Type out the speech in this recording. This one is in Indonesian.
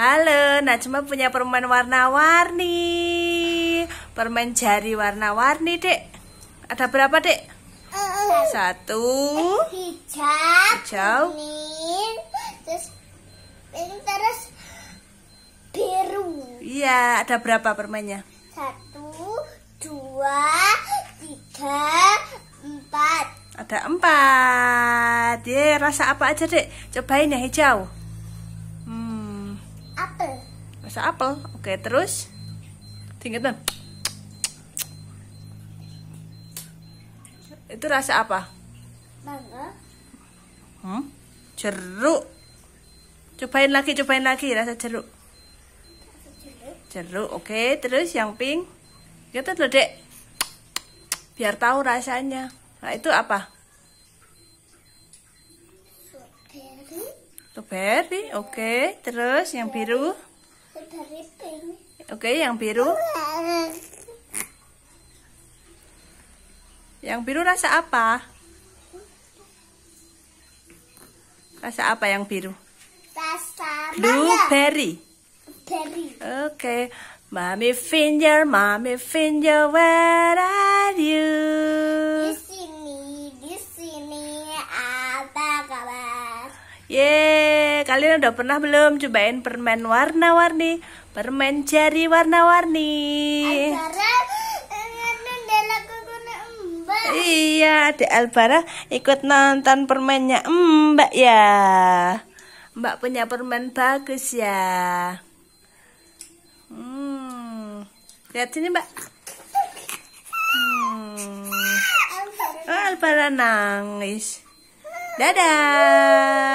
Halo, Najma punya permen warna-warni. Permen jari warna-warni, Dek. Ada berapa, Dek? Eh, Satu. Hijau. Hijau. terus ini terus biru. Iya, ada berapa permennya? Satu, dua, tiga, empat. Ada empat. Ye, rasa apa aja, Dek? Cobain yang hijau rasa apel oke terus tingkatan itu rasa apa mangga hmm? jeruk cobain lagi cobain lagi rasa jeruk jeruk oke terus yang pink kita ya, dulu dek biar tahu rasanya nah itu apa strawberry oke okay. terus yang biru Oke, okay, yang biru. Yang biru rasa apa? Rasa apa yang biru? Rasa blueberry. Berry. Oke. Okay. Mommy finger, mommy finger, where are you? Di sini, di sini. Apa kabar? Yeah kalian udah pernah belum cobain permen warna-warni? Permen jari warna-warni. Eh, iya, di Albara ikut nonton permennya Mbak ya. Mbak punya permen bagus ya. Hmm. Lihat sini, Mbak. Hmm. Oh, Albara nangis. Dadah.